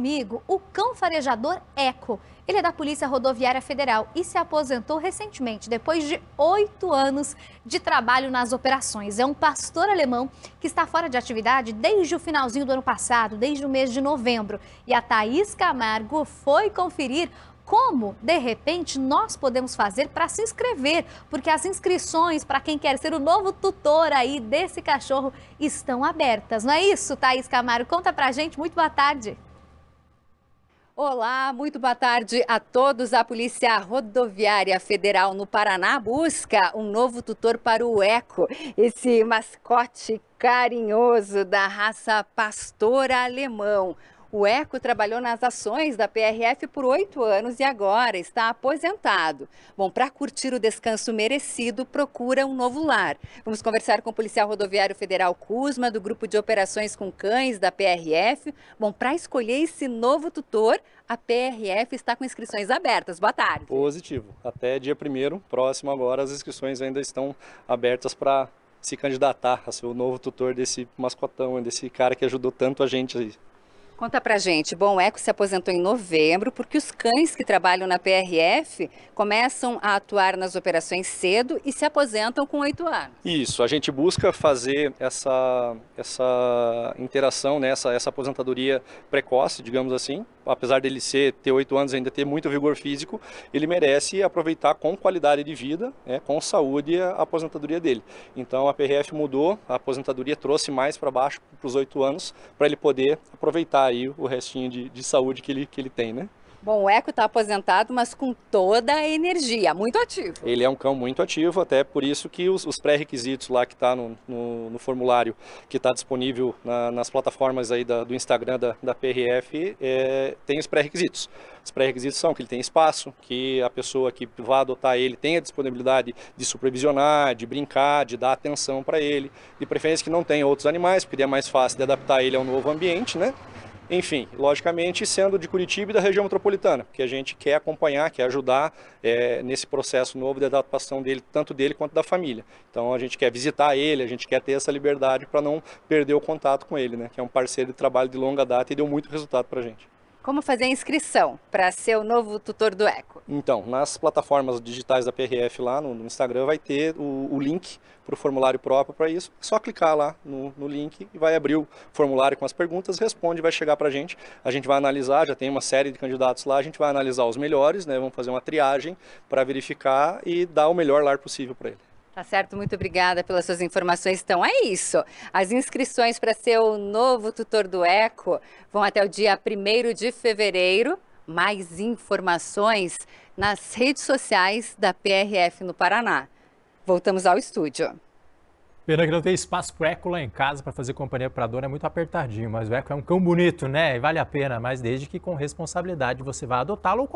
comigo o cão farejador Eco. Ele é da Polícia Rodoviária Federal e se aposentou recentemente, depois de oito anos de trabalho nas operações. É um pastor alemão que está fora de atividade desde o finalzinho do ano passado, desde o mês de novembro. E a Thaís Camargo foi conferir como, de repente, nós podemos fazer para se inscrever, porque as inscrições para quem quer ser o novo tutor aí desse cachorro estão abertas, não é isso, Thaís Camaro? Conta a gente, muito boa tarde. Olá, muito boa tarde a todos. A Polícia Rodoviária Federal no Paraná busca um novo tutor para o Eco, esse mascote carinhoso da raça pastora alemão. O ECO trabalhou nas ações da PRF por oito anos e agora está aposentado. Bom, para curtir o descanso merecido, procura um novo lar. Vamos conversar com o policial rodoviário federal Cusma, do grupo de operações com cães da PRF. Bom, para escolher esse novo tutor, a PRF está com inscrições abertas. Boa tarde. Positivo. Até dia 1 próximo agora, as inscrições ainda estão abertas para se candidatar a ser o novo tutor desse mascotão, desse cara que ajudou tanto a gente aí. Conta pra gente, Bom Eco se aposentou em novembro porque os cães que trabalham na PRF começam a atuar nas operações cedo e se aposentam com oito anos. Isso, a gente busca fazer essa, essa interação, né, essa, essa aposentadoria precoce, digamos assim, apesar dele ser, ter oito anos ainda ter muito vigor físico, ele merece aproveitar com qualidade de vida, né, com saúde, a aposentadoria dele. Então a PRF mudou, a aposentadoria trouxe mais para baixo para os oito anos, para ele poder aproveitar aí o restinho de, de saúde que ele, que ele tem, né? Bom, o Eco está aposentado, mas com toda a energia, muito ativo. Ele é um cão muito ativo, até por isso que os, os pré-requisitos lá que está no, no, no, formulário, que está disponível na, nas plataformas aí da, do Instagram da, da PRF, é, tem os pré-requisitos. Os pré-requisitos são que ele tem espaço, que a pessoa que vá adotar ele tenha disponibilidade de supervisionar, de brincar, de dar atenção para ele, de preferência que não tenha outros animais, porque é mais fácil de adaptar ele ao novo ambiente, né? Enfim, logicamente, sendo de Curitiba e da região metropolitana, porque a gente quer acompanhar, quer ajudar é, nesse processo novo de adaptação dele, tanto dele quanto da família. Então a gente quer visitar ele, a gente quer ter essa liberdade para não perder o contato com ele, né? Que é um parceiro de trabalho de longa data e deu muito resultado para a gente. Como fazer a inscrição para ser o novo tutor do Eco? Então, nas plataformas digitais da PRF lá no, no Instagram vai ter o, o link para o formulário próprio para isso. É só clicar lá no, no, link e vai abrir o formulário com as perguntas, responde, vai chegar para a gente. A gente vai analisar, já tem uma série de candidatos lá, a gente vai analisar os melhores, né? Vamos fazer uma triagem para verificar e dar o melhor lar possível para ele. Tá certo, muito obrigada pelas suas informações. Então, é isso. As inscrições para ser o novo tutor do ECO vão até o dia 1 de fevereiro. Mais informações nas redes sociais da PRF no Paraná. Voltamos ao estúdio. Pena que não tem espaço para o Eco lá em casa para fazer companhia para a dona, é muito apertadinho, mas o Eco é um cão bonito, né? E vale a pena, mas desde que com responsabilidade você vá adotá-lo.